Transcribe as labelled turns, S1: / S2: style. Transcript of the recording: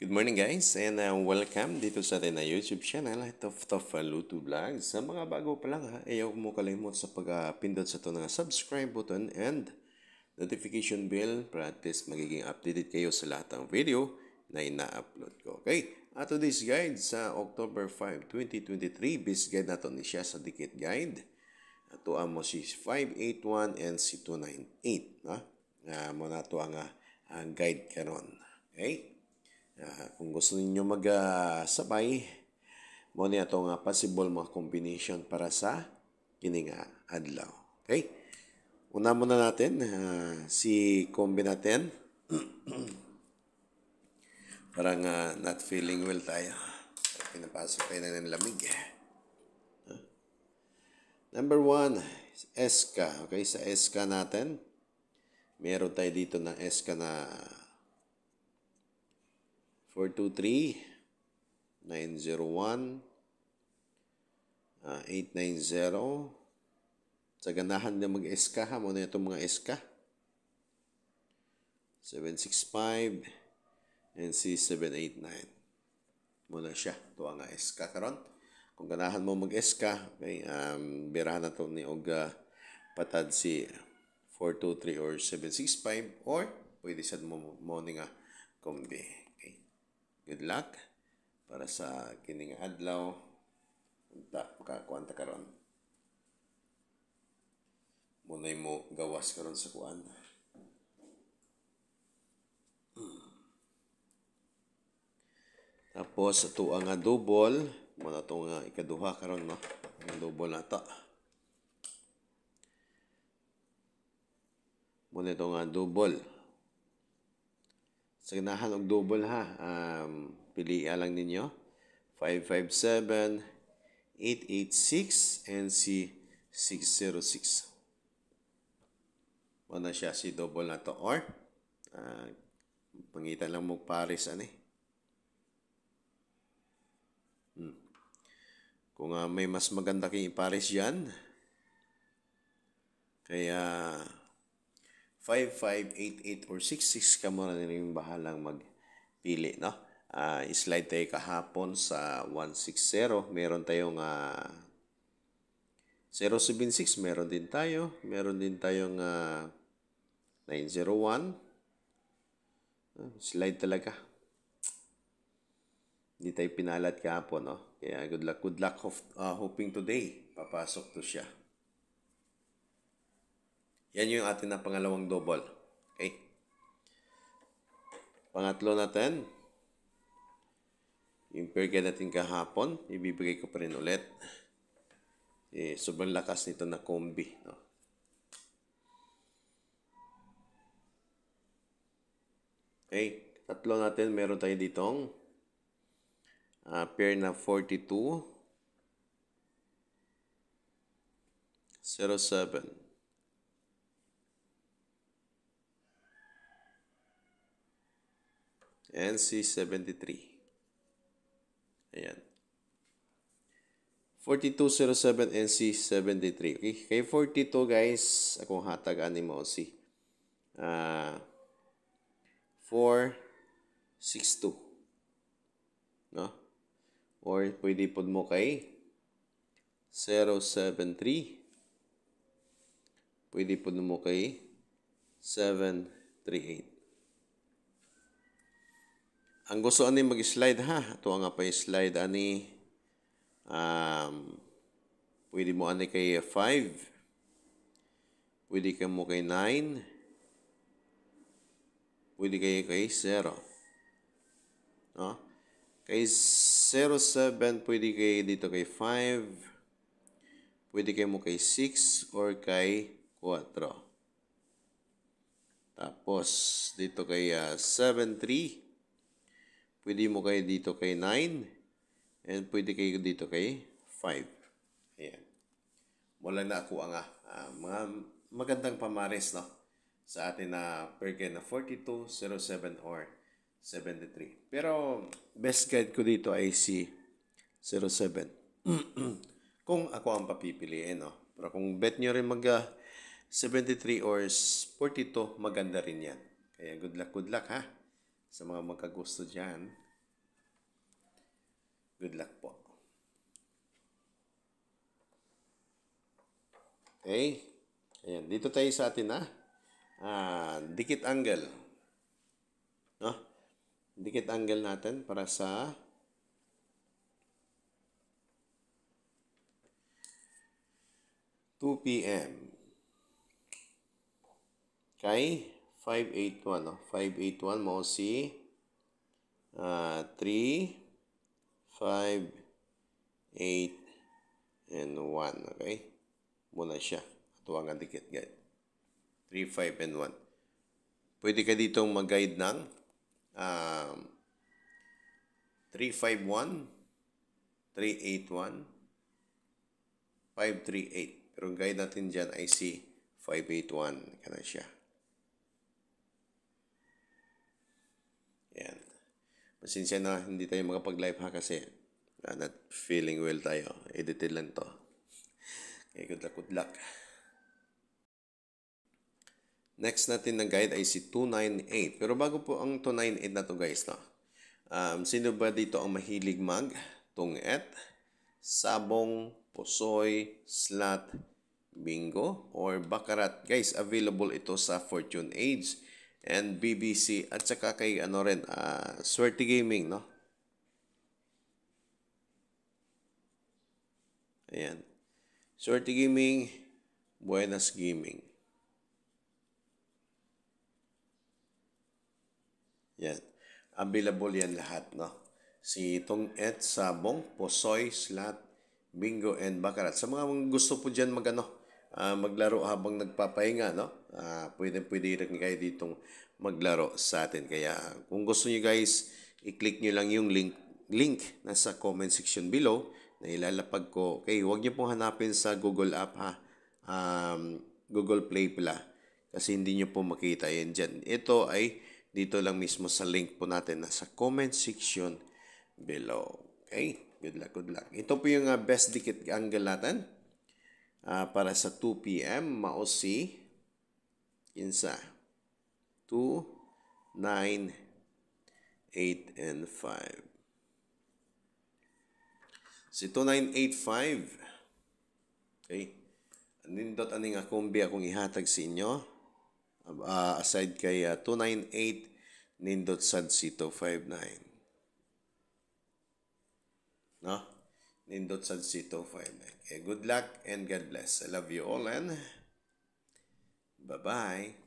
S1: Good morning guys and uh, welcome dito sa atin na uh, YouTube channel at of the Faluto uh, Vlog. Sa mga bago pa lang ha, ayaw mo kalimot sa pagpindot uh, sa ito ng subscribe button and notification bell para at least magiging updated kayo sa lahat ng video na ina-upload ko. Okay, at today's guide sa October 5, 2023, best guide nato ni siya sa Dikit Guide. Ito ang mo si 581 and si 298. Ha? Uh, mo na ito ang, uh, ang guide karon. Okay? Uh, kung gusto ninyo magsabay, uh, mo ni atong uh, ah, possible mga combination para sa kining adlaw. Okay? Una muna natin uh, si combi natin. Parang uh, not feeling well tayo. Pinapasok tayo ng lamig. Huh? Eh. Number one, SK. Okay, sa SK natin, meron tayo dito ng SK na 423 901 uh, 890 sa ganahan na mag-SK ha mo na itong mga SK 765 and C789 muna siya ito ang SK karon kung ganahan mo mag-SK okay, um, birahan na ito ni Oga patad si 423 or 765 or pwede sad mo mo ni nga ah, kombi okay Good luck para sa kining adlaw unta makakuan ta karon. Munay mo gawas karon sa kuan. Hmm. Tapos ato ang double, mo na tong uh, ikaduha karon no. Ang double nata. Mo na tong double sa ganahan og double ha um, piliya lang ninyo 557 886 and si 606 wala siya si double na to or uh, pangitan lang mo pares ano eh hmm. kung uh, may mas maganda kang ipares yan kaya 5588 or 66 ka muna na rin bahalang magpili, no? Uh, ah, slide tayo kahapon sa 160. Meron tayong uh, ah, 076, meron din tayo. Meron din tayong uh, 901. Uh, slide talaga. Hindi tayo pinalat kahapon, no? Kaya good luck, good luck, hof, uh, hoping today papasok to siya. Yan yung atin na pangalawang double. Okay? Pangatlo natin, yung perga natin kahapon, ibibigay ko pa rin ulit. Eh, sobrang lakas nito na kombi. No? Okay, tatlo natin meron tayo ditong uh, pair na 42 07 NC73. Ayan. 4207 NC73. Okay, kay 42 guys, ako hatag ani mo si uh, ah, 462. No? Or pwede pod mo kay 073. Pwede pod mo kay 738 ang gusto ani mag-slide ha. Ito nga pa slide ani. Um, pwede mo ani kay 5. Pwede ka mo kay 9. Pwede kay kay 0. No? Kay 07 pwede kay dito kay 5. Pwede kay mo kay 6 or kay 4. Tapos dito kay uh, Pwede mo kayo dito kay 9 and pwede kayo dito kay 5. Ayan. Wala na ako ang uh, mga magandang pamares no sa atin na Bergen na 4207 or 73. Pero best guide ko dito ay si 07. kung ako ang papipiliin no. Pero kung bet nyo rin mag uh, ah, 73 or 42, maganda rin yan. Kaya good luck, good luck ha. Sa mga magkagusto dyan, good luck po. Okay? Ayan, dito tayo sa atin ha. Ah, dikit angle. No? Dikit angle natin para sa two p.m. Okay? 581. No? 581 mo si uh, 3, 5, 8, and 1. Okay? Muna siya. Tuwang ang dikit guide. 3, 5, and 1. Pwede ka ditong mag-guide ng um, 351, 381, 538. Pero guide natin diyan ay si 581. Kana siya. Pasensya na, hindi tayo makapag-live ha kasi uh, not feeling well tayo. Edited lang to. Okay, good luck, good luck. Next natin na guide ay si 298. Pero bago po ang 298 na to guys, no? Um, sino ba dito ang mahilig mag tunget, sabong, posoy, slot, bingo, or bakarat? Guys, available ito sa Fortune Age and BBC at saka kay ano rin uh, Swerte Gaming no Ayan Swerte Gaming Buenas Gaming Yan available yan lahat no si Tong Et Sabong Posoy Slot Bingo and Baccarat sa mga gusto po diyan magano uh, ah, maglaro habang nagpapahinga no uh, pwede pwede rin kayo dito maglaro sa atin. Kaya kung gusto nyo guys, i-click nyo lang yung link, link nasa comment section below na ilalapag ko. Okay, huwag nyo pong hanapin sa Google app ha. Um, Google Play pala. Kasi hindi nyo po makita yan dyan. Ito ay dito lang mismo sa link po natin nasa comment section below. Okay, good luck, good luck. Ito po yung uh, best dikit ang galatan. uh, ah, para sa 2 p.m. Mausi insa 2 9 8 and 5 si 2985 okay nindot aning akumbi akong ihatag sa inyo uh, aside kay uh, ah, 298 nindot sad si 259 no nindot sad si 259 okay good luck and God bless I love you all and Bye bye.